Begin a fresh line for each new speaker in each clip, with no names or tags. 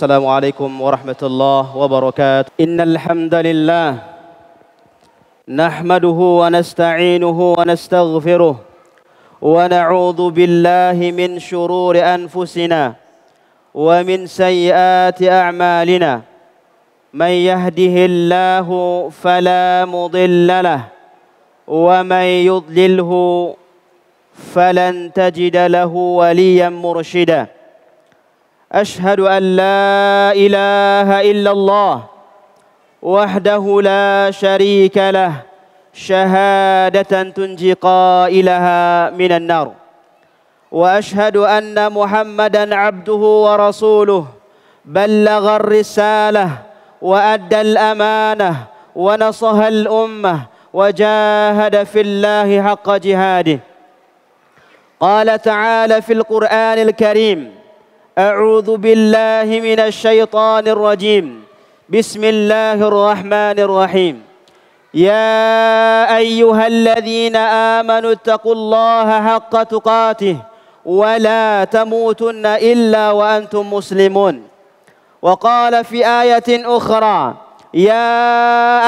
السلام عليكم ورحمة الله وبركاته إن الحمد لله نحمده ونستعينه ونستغفره ونعوذ بالله من شرور أنفسنا ومن سيئات أعمالنا من يهده الله فلا مضل له ومن يضلله فلن تجد له وليا مرشدا أشهد أن لا إله إلا الله وحده لا شريك له شهادة تنجي قائلها من النار وأشهد أن محمدا عبده ورسوله بلغ الرسالة وأدى الأمانة ونصح الأمة وجاهد في الله حق جهاده قال تعالى في القرآن الكريم أعوذ بالله من الشيطان الرجيم بسم الله الرحمن الرحيم يا أيها الذين آمنوا اتقوا الله حق تقاته ولا تموتن إلا وأنتم مسلمون وقال في آية أخرى يا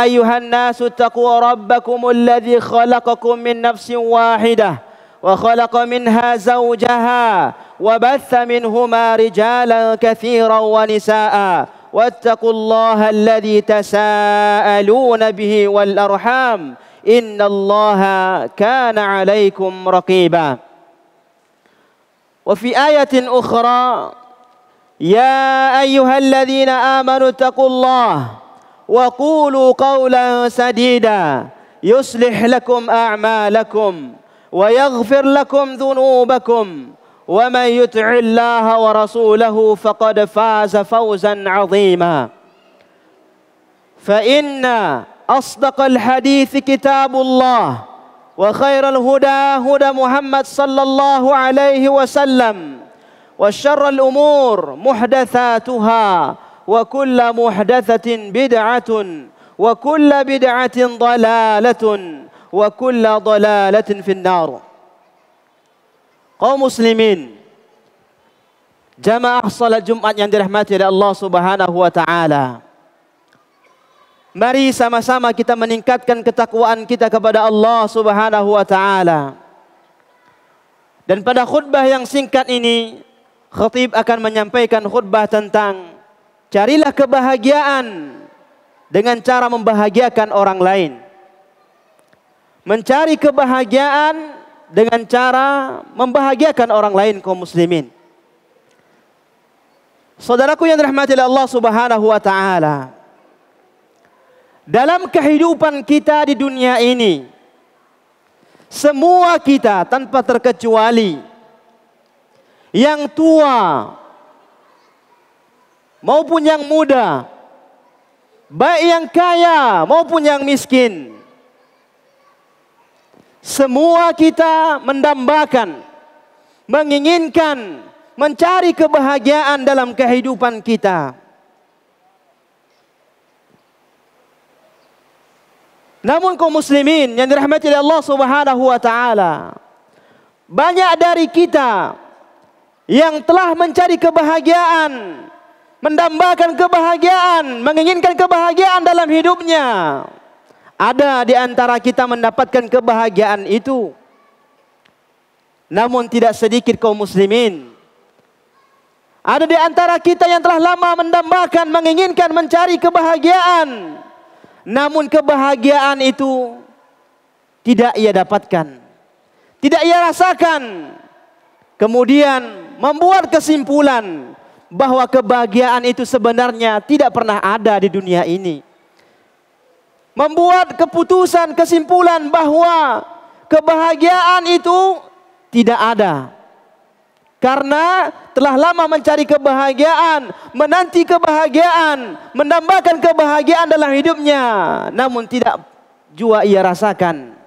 أيها الناس اتقوا ربكم الذي خلقكم من نفس واحدة وخلق منها زوجها وبث منهما رجالا كثيرا ونساء واتقوا الله الذي تساءلون به والأرحام إن الله كان عليكم رقيبا وفي آية أخرى يا أيها الذين آمنوا اتقوا الله وقولوا قولا سديدا يصلح لكم أعمالكم ويغفر لكم ذنوبكم ومن يطع الله ورسوله فقد فاز فوزا عظيما فإن أصدق الحديث كتاب الله وخير الهدى هدى محمد صلى الله عليه وسلم وشر الأمور محدثاتها وكل محدثة بدعة وكل بدعة ضلالة وكل ضلالة في النار kaum muslimin jamaah salat Jumat yang dirahmati oleh Allah Subhanahu wa taala mari sama-sama kita meningkatkan ketakwaan kita kepada Allah Subhanahu wa taala dan pada khutbah yang singkat ini khatib akan menyampaikan khutbah tentang carilah kebahagiaan dengan cara membahagiakan orang lain mencari kebahagiaan dengan cara membahagiakan orang lain kaum muslimin. Saudaraku yang dirahmati oleh Allah Subhanahu wa taala. Dalam kehidupan kita di dunia ini semua kita tanpa terkecuali yang tua maupun yang muda baik yang kaya maupun yang miskin semua kita mendambakan, menginginkan, mencari kebahagiaan dalam kehidupan kita. Namun kaum muslimin yang dirahmati oleh Allah Subhanahu wa taala, banyak dari kita yang telah mencari kebahagiaan, mendambakan kebahagiaan, menginginkan kebahagiaan dalam hidupnya ada di antara kita mendapatkan kebahagiaan itu. Namun tidak sedikit kaum muslimin. Ada di antara kita yang telah lama mendambakan, menginginkan, mencari kebahagiaan. Namun kebahagiaan itu tidak ia dapatkan. Tidak ia rasakan. Kemudian membuat kesimpulan bahawa kebahagiaan itu sebenarnya tidak pernah ada di dunia ini membuat keputusan kesimpulan bahwa kebahagiaan itu tidak ada karena telah lama mencari kebahagiaan, menanti kebahagiaan, mendambakan kebahagiaan dalam hidupnya, namun tidak jua ia rasakan.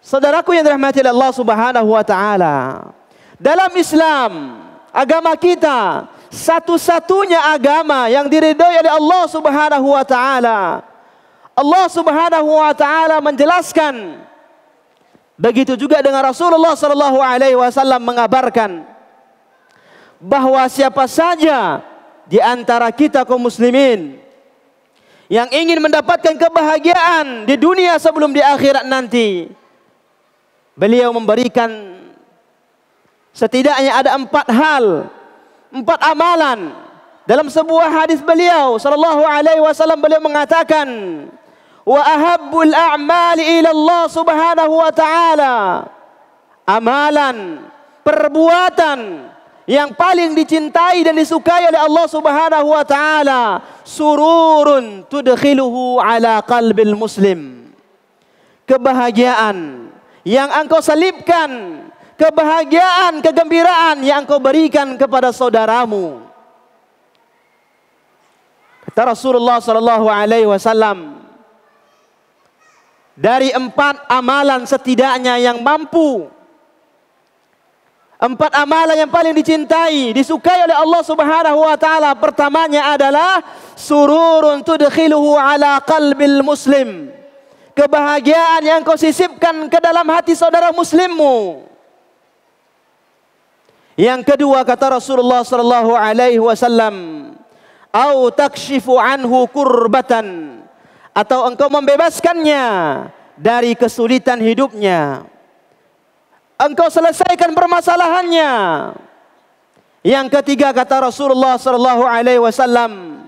Saudaraku yang dirahmati Allah Subhanahu wa taala, dalam Islam, agama kita satu-satunya agama yang diridhoi oleh Allah Subhanahu wa taala. Allah Subhanahu wa taala menjelaskan begitu juga dengan Rasulullah sallallahu alaihi wasallam mengabarkan bahwa siapa saja di antara kita kaum muslimin yang ingin mendapatkan kebahagiaan di dunia sebelum di akhirat nanti beliau memberikan setidaknya ada empat hal empat amalan dalam sebuah hadis beliau sallallahu alaihi wasallam beliau mengatakan wa ahabbul a'mali ila Allah Subhanahu wa taala. Amalan, perbuatan yang paling dicintai dan disukai oleh Allah Subhanahu wa taala, sururun tudkhiluhu ala qalbil muslim. Kebahagiaan yang engkau selipkan kebahagiaan, kegembiraan yang engkau berikan kepada saudaramu. Kata Rasulullah sallallahu alaihi wasallam, dari empat amalan setidaknya yang mampu empat amalan yang paling dicintai disukai oleh Allah Subhanahu wa taala pertamanya adalah sururun tudkhiluhu ala qalbil muslim kebahagiaan yang kau sisipkan ke dalam hati saudara muslimmu yang kedua kata Rasulullah sallallahu alaihi wasallam au takshifu anhu kurbatan atau engkau membebaskannya dari kesulitan hidupnya. Engkau selesaikan permasalahannya. Yang ketiga kata Rasulullah sallallahu alaihi wasallam,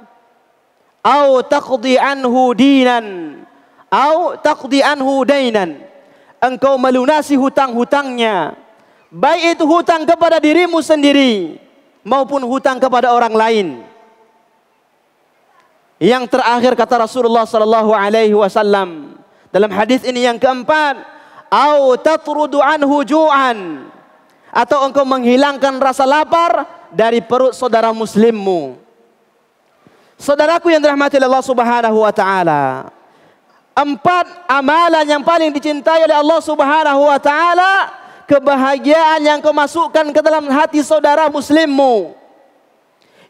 "Au taqdi anhu dinan, au taqdi anhu dainan." Engkau melunasi hutang-hutangnya. Baik itu hutang kepada dirimu sendiri maupun hutang kepada orang lain. Yang terakhir kata Rasulullah sallallahu alaihi wasallam dalam hadis ini yang keempat, au tatrudu anhu ju'an atau engkau menghilangkan rasa lapar dari perut saudara muslimmu. Saudaraku yang dirahmati Allah Subhanahu wa taala. Empat amalan yang paling dicintai oleh Allah Subhanahu wa taala, kebahagiaan yang kau masukkan ke dalam hati saudara muslimmu.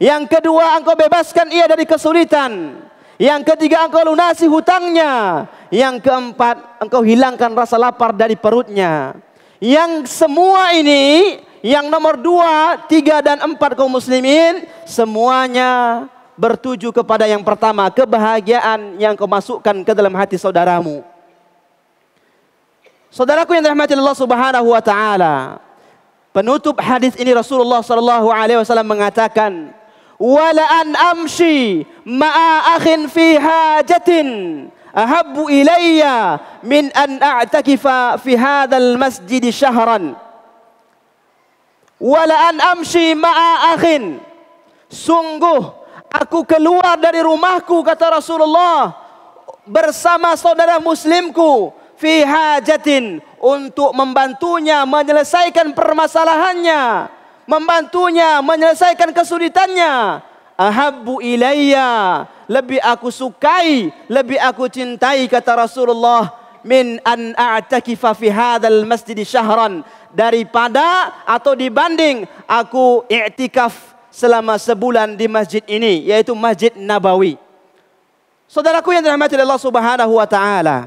Yang kedua, engkau bebaskan ia dari kesulitan. Yang ketiga, engkau lunasi hutangnya. Yang keempat, engkau hilangkan rasa lapar dari perutnya. Yang semua ini, yang nomor dua, tiga, dan empat kaum muslimin, semuanya bertuju kepada yang pertama, kebahagiaan yang kau masukkan ke dalam hati saudaramu. Saudaraku yang dirahmati Allah Subhanahu wa taala. Penutup hadis ini Rasulullah sallallahu alaihi wasallam mengatakan, wala an amshi ma'a akhin fi hajatin ahabbu ilayya min an a'takifa fi hadzal masjid shahran wala an amshi ma'a akhin sungguh aku keluar dari rumahku kata Rasulullah bersama saudara muslimku fi hajatin untuk membantunya menyelesaikan permasalahannya membantunya, menyelesaikan kesulitannya. Ahabbu ilayya, lebih aku sukai, lebih aku cintai kata Rasulullah min an a'takifa fi hadzal masjid syahran daripada atau dibanding aku i'tikaf selama sebulan di masjid ini yaitu Masjid Nabawi. Saudaraku yang dirahmati Allah Subhanahu wa taala.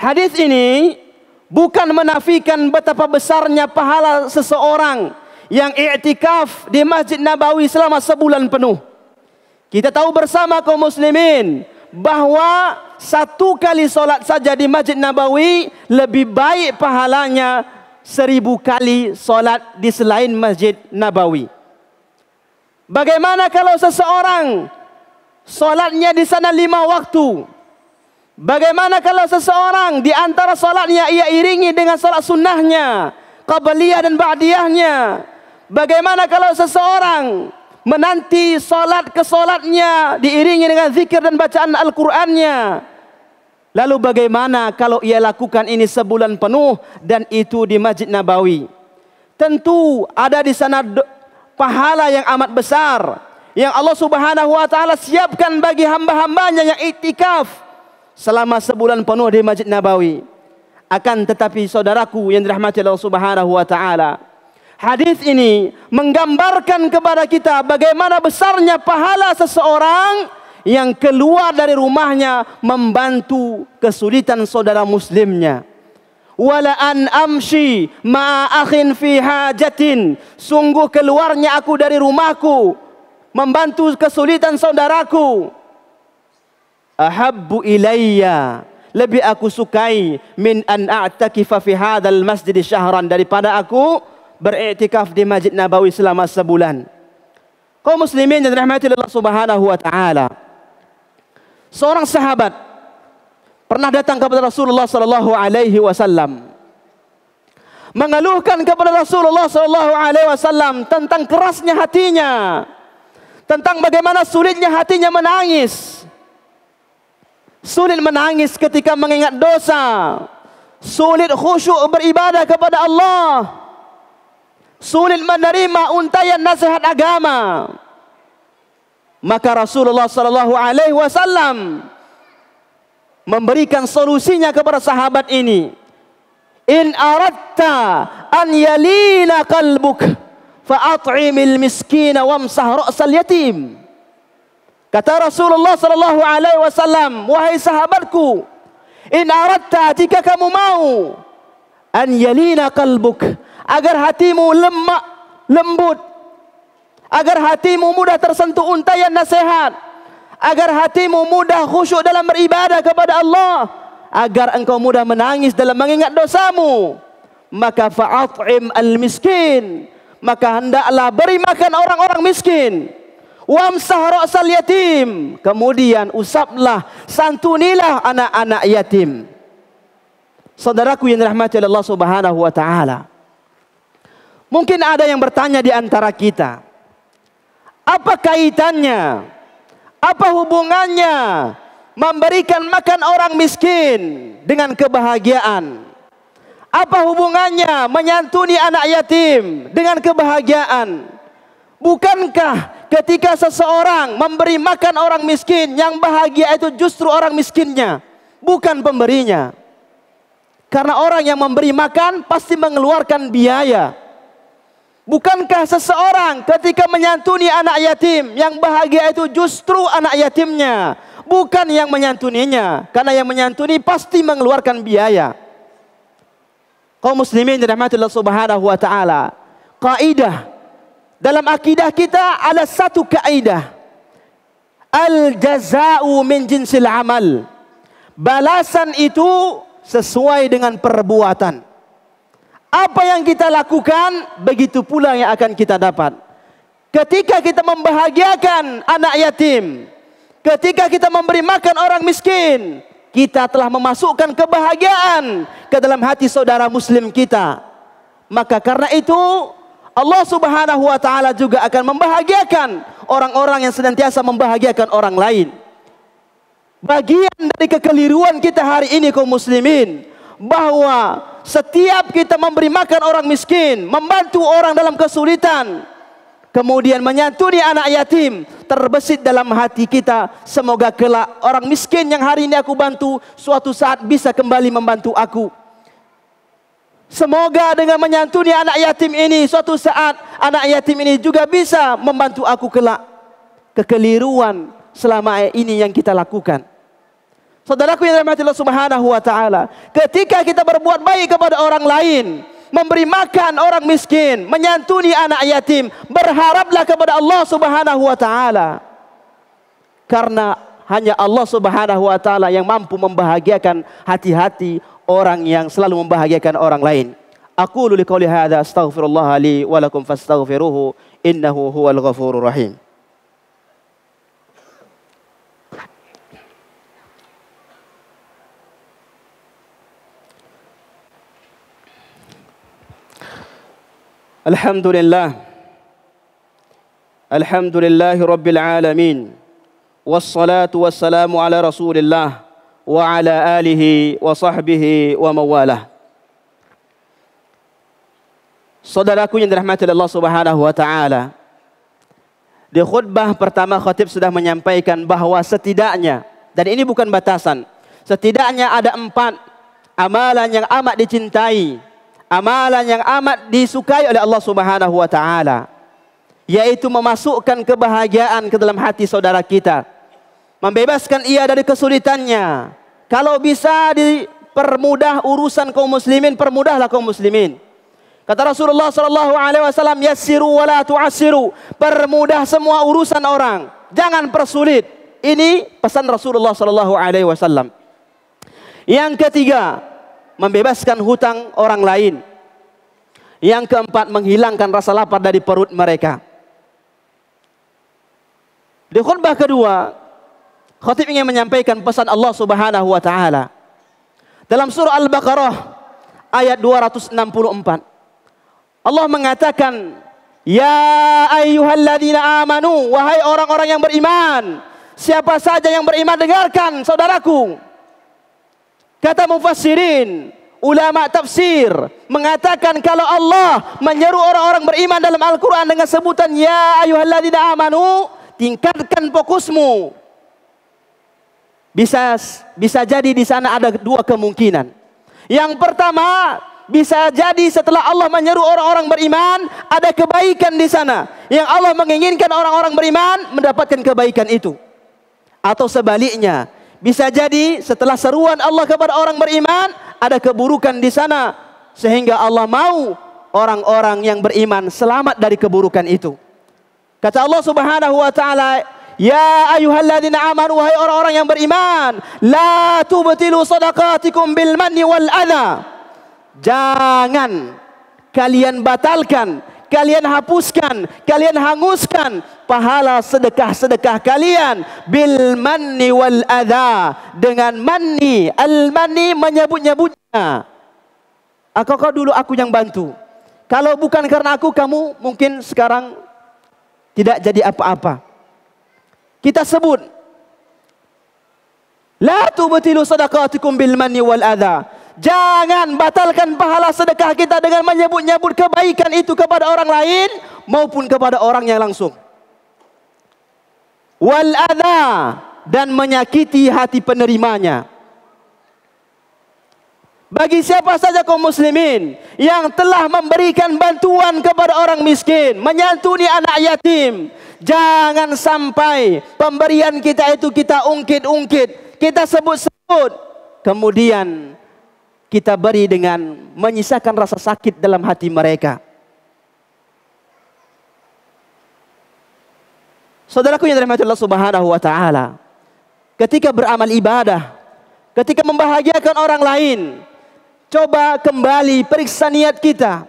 Hadis ini bukan menafikan betapa besarnya pahala seseorang yang i'tikaf di Masjid Nabawi selama sebulan penuh. Kita tahu bersama kaum muslimin bahawa satu kali solat saja di Masjid Nabawi lebih baik pahalanya seribu kali solat di selain Masjid Nabawi. Bagaimana kalau seseorang solatnya di sana lima waktu? Bagaimana kalau seseorang di antara salatnya ia iringi dengan solat sunnahnya, qabliyah dan ba'diyahnya? Bagaimana kalau seseorang menanti solat ke salatnya diiringi dengan zikir dan bacaan Al-Qur'annya? Lalu bagaimana kalau ia lakukan ini sebulan penuh dan itu di Masjid Nabawi? Tentu ada di sana pahala yang amat besar yang Allah Subhanahu wa taala siapkan bagi hamba-hambanya yang itikaf selama sebulan penuh di Masjid Nabawi. Akan tetapi saudaraku yang dirahmati Allah Subhanahu wa taala, hadis ini menggambarkan kepada kita bagaimana besarnya pahala seseorang yang keluar dari rumahnya membantu kesulitan saudara muslimnya. Wala an amshi ma akhin fi hajatin. Sungguh keluarnya aku dari rumahku membantu kesulitan saudaraku ahabbu ilayya lebih aku sukai min an a'takifa fi hadzal masjid syahran daripada aku beriktikaf di Masjid Nabawi selama sebulan. Kau muslimin yang dirahmati Allah Subhanahu wa taala. Seorang sahabat pernah datang kepada Rasulullah sallallahu alaihi wasallam mengeluhkan kepada Rasulullah sallallahu alaihi wasallam tentang kerasnya hatinya, tentang bagaimana sulitnya hatinya menangis. Sulit menangis ketika mengingat dosa. Sulit khusyuk beribadah kepada Allah. Sulit menerima untayan nasihat agama. Maka Rasulullah sallallahu alaihi wasallam memberikan solusinya kepada sahabat ini. In aratta an yalina qalbuk fa at'imil miskina wamsah ra'sal yatim. Kata Rasulullah sallallahu alaihi wasallam, wahai sahabatku, in aradta jika kamu mau an yalina qalbuk agar hatimu lemak lembut agar hatimu mudah tersentuh untaian nasihat agar hatimu mudah khusyuk dalam beribadah kepada Allah agar engkau mudah menangis dalam mengingat dosamu maka fa'at'im al-miskin maka hendaklah beri makan orang-orang miskin wamsah ra'sal yatim kemudian usaplah santunilah anak-anak yatim saudaraku yang rahmati oleh Allah Subhanahu wa taala mungkin ada yang bertanya di antara kita apa kaitannya apa hubungannya memberikan makan orang miskin dengan kebahagiaan apa hubungannya menyantuni anak yatim dengan kebahagiaan bukankah Ketika seseorang memberi makan orang miskin, yang bahagia itu justru orang miskinnya, bukan pemberinya. Karena orang yang memberi makan pasti mengeluarkan biaya. Bukankah seseorang ketika menyantuni anak yatim, yang bahagia itu justru anak yatimnya, bukan yang menyantuninya? Karena yang menyantuni pasti mengeluarkan biaya. Kaum muslimin dirahmati Allah Subhanahu wa taala. Kaidah dalam akidah kita ada satu kaidah al jazau min jinsil amal balasan itu sesuai dengan perbuatan apa yang kita lakukan begitu pula yang akan kita dapat ketika kita membahagiakan anak yatim ketika kita memberi makan orang miskin kita telah memasukkan kebahagiaan ke dalam hati saudara muslim kita maka karena itu Allah Subhanahu wa taala juga akan membahagiakan orang-orang yang senantiasa membahagiakan orang lain. Bagian dari kekeliruan kita hari ini kaum muslimin bahwa setiap kita memberi makan orang miskin, membantu orang dalam kesulitan, kemudian menyantuni anak yatim, terbesit dalam hati kita, semoga kelak orang miskin yang hari ini aku bantu suatu saat bisa kembali membantu aku. Semoga dengan menyantuni anak yatim ini suatu saat anak yatim ini juga bisa membantu aku kelak kekeliruan selama ini yang kita lakukan. Saudaraku yang dirahmati Allah Subhanahu wa taala, ketika kita berbuat baik kepada orang lain, memberi makan orang miskin, menyantuni anak yatim, berharaplah kepada Allah Subhanahu wa taala. Karena hanya Allah Subhanahu wa taala yang mampu membahagiakan hati-hati orang yang selalu membahagiakan orang lain. Aku luli qawli hadza astaghfirullah li wa lakum fastaghfiruhu innahu huwal ghafurur rahim. الحمد لله الحمد لله رب العالمين والصلاة والسلام على رسول الله wa ala alihi wa sahbihi wa mawalah. Saudaraku yang dirahmati Allah Subhanahu wa taala. Di khutbah pertama khatib sudah menyampaikan bahawa setidaknya dan ini bukan batasan. Setidaknya ada empat amalan yang amat dicintai, amalan yang amat disukai oleh Allah Subhanahu wa taala yaitu memasukkan kebahagiaan ke dalam hati saudara kita membebaskan ia dari kesulitannya. Kalau bisa dipermudah urusan kaum muslimin, permudahlah kaum muslimin. Kata Rasulullah sallallahu alaihi wasallam, "Yassiru wa la tu'assiru." Permudah semua urusan orang. Jangan persulit. Ini pesan Rasulullah sallallahu alaihi wasallam. Yang ketiga, membebaskan hutang orang lain. Yang keempat, menghilangkan rasa lapar dari perut mereka. Di khutbah kedua, Khatib ingin menyampaikan pesan Allah Subhanahu wa taala. Dalam surah Al-Baqarah ayat 264. Allah mengatakan, "Ya ayyuhalladzina amanu, wahai orang-orang yang beriman, siapa saja yang beriman dengarkan saudaraku." Kata mufassirin, ulama tafsir mengatakan kalau Allah menyeru orang-orang beriman dalam Al-Qur'an dengan sebutan "Ya ayyuhalladzina amanu," tingkatkan fokusmu, bisa bisa jadi di sana ada dua kemungkinan. Yang pertama, bisa jadi setelah Allah menyeru orang-orang beriman, ada kebaikan di sana. Yang Allah menginginkan orang-orang beriman mendapatkan kebaikan itu. Atau sebaliknya, bisa jadi setelah seruan Allah kepada orang beriman, ada keburukan di sana sehingga Allah mau orang-orang yang beriman selamat dari keburukan itu. Kata Allah Subhanahu wa taala Ya ayuhalladzina amanu wahai orang-orang yang beriman, la tubtilu sadaqatikum bil manni wal adha. Jangan kalian batalkan, kalian hapuskan, kalian hanguskan pahala sedekah-sedekah kalian bil manni wal adha dengan manni al manni menyebut-nyebutnya. Aku kau dulu aku yang bantu. Kalau bukan karena aku kamu mungkin sekarang tidak jadi apa-apa kita sebut la tubtilu sadaqatukum bil manni wal adha jangan batalkan pahala sedekah kita dengan menyebut-nyebut kebaikan itu kepada orang lain maupun kepada orang yang langsung wal adha dan menyakiti hati penerimanya bagi siapa saja kaum muslimin yang telah memberikan bantuan kepada orang miskin, menyantuni anak yatim, Jangan sampai pemberian kita itu kita ungkit-ungkit, kita sebut-sebut, kemudian kita beri dengan menyisakan rasa sakit dalam hati mereka. Saudaraku yang dirahmati Allah Subhanahu wa taala, ketika beramal ibadah, ketika membahagiakan orang lain, coba kembali periksa niat kita.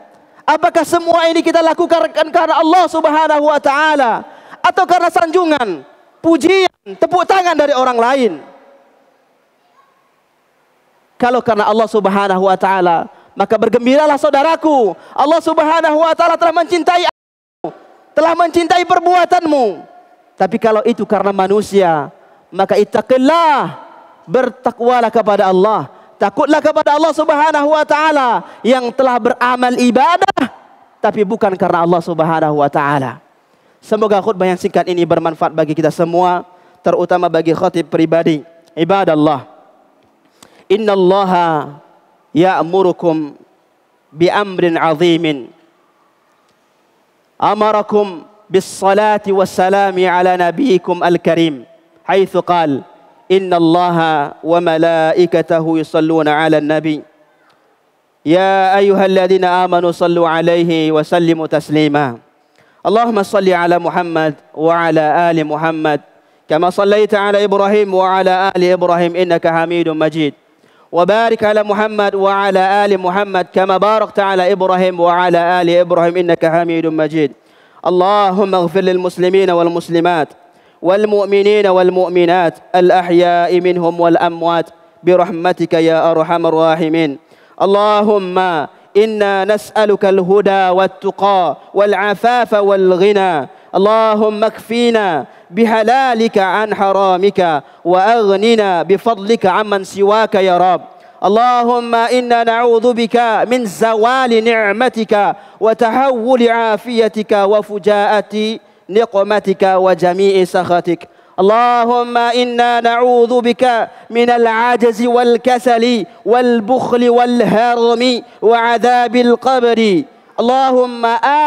Apakah semua ini kita lakukan karena Allah Subhanahu wa taala atau karena sanjungan, pujian, tepuk tangan dari orang lain. Kalau karena Allah Subhanahu wa taala, maka bergembiralah saudaraku. Allah Subhanahu wa taala telah mencintai kamu, telah mencintai perbuatanmu. Tapi kalau itu karena manusia, maka ittaqillah, bertakwalah kepada Allah. Takutlah kepada Allah Subhanahu wa taala yang telah beramal ibadah tapi bukan karena Allah Subhanahu wa taala. Semoga khutbah yang singkat ini bermanfaat bagi kita semua, terutama bagi khatib pribadi. Ibadallah. Inna Allah ya'murukum bi amrin azimin. Amarakum bis salati was salami ala nabiyikum al-karim. Haythu qal, inna Allah wa malaikatahu yusalluna ala nabi. Ya ayuhal ladhina amanu sallu alaihi wa sallimu taslimah. اللهم صل على محمد وعلى آل محمد كما صليت على إبراهيم وعلى آل إبراهيم إنك حميد مجيد وبارك على محمد وعلى آل محمد كما باركت على إبراهيم وعلى آل إبراهيم إنك حميد مجيد اللهم اغفر للمسلمين والمسلمات والمؤمنين والمؤمنات الأحياء منهم والأموات برحمتك يا أرحم الراحمين اللهم إنا نسألك الهدى والتقى والعفاف والغنى اللهم اكفينا بحلالك عن حرامك وأغننا بفضلك عمن سواك يا رب اللهم إنا نعوذ بك من زوال نعمتك وتحول عافيتك وفجاءة نقمتك وجميع سخطك اللهم إنا نعوذ بك من العجز والكسل والبخل والهرم وعذاب القبر اللهم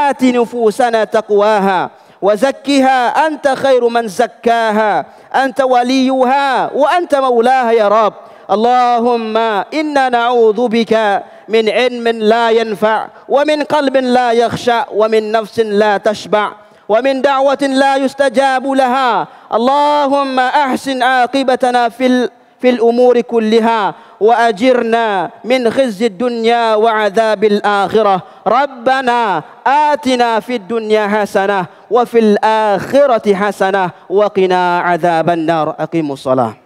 آت نفوسنا تقواها وزكها أنت خير من زكاها أنت وليها وأنت مولاها يا رب اللهم إنا نعوذ بك من علم لا ينفع ومن قلب لا يخشع ومن نفس لا تشبع ومن دعوة لا يستجاب لها اللهم أحسن عاقبتنا في في الأمور كلها وأجرنا من خزي الدنيا وعذاب الآخرة ربنا آتنا في الدنيا حسنة وفي الآخرة حسنة وقنا عذاب النار أقيموا الصلاة